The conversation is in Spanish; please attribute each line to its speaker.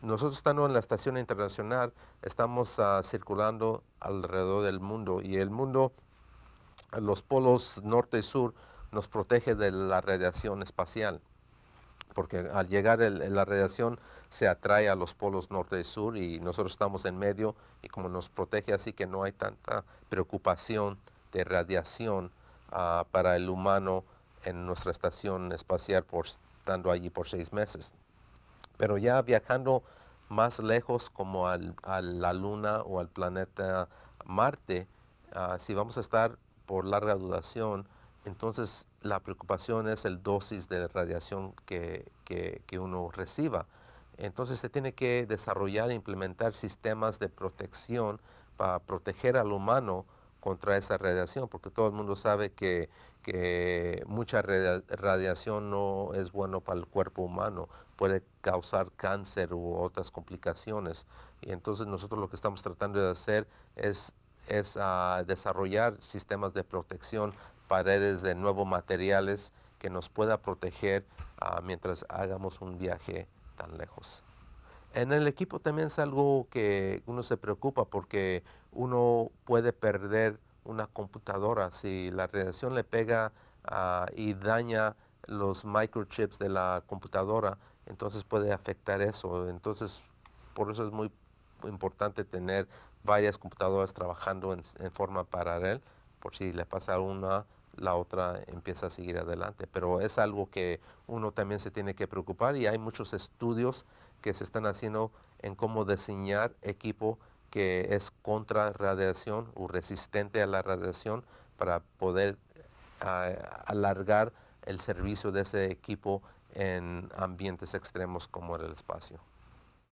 Speaker 1: Nosotros estando en la estación internacional, estamos ah, circulando alrededor del mundo y el mundo, los polos norte y sur, nos protege de la radiación espacial, porque al llegar el, la radiación se atrae a los polos norte y sur y nosotros estamos en medio y como nos protege así que no hay tanta preocupación de radiación ah, para el humano en nuestra estación espacial por estando allí por seis meses. Pero ya viajando más lejos como al, a la Luna o al planeta Marte, ah, si vamos a estar por larga duración, entonces la preocupación es el dosis de radiación que, que, que uno reciba. Entonces se tiene que desarrollar e implementar sistemas de protección para proteger al humano contra esa radiación, porque todo el mundo sabe que, mucha radiación no es bueno para el cuerpo humano, puede causar cáncer u otras complicaciones. Y entonces nosotros lo que estamos tratando de hacer es, ah, desarrollar sistemas de protección, paredes de nuevos materiales que nos pueda proteger ah, mientras hagamos un viaje tan lejos. En el equipo también es algo que uno se preocupa porque uno puede perder una computadora si la radiación le pega ah, y daña los microchips de la computadora, entonces puede afectar eso. Entonces, por eso es muy importante tener varias computadoras trabajando en, forma paralela, por si le pasa una, la otra empieza a seguir adelante. Pero es algo que uno también se tiene que preocupar y hay muchos estudios que se están haciendo en cómo diseñar equipo que es contra radiación o resistente a la radiación para poder alargar el servicio de ese equipo en ambientes extremos como el espacio.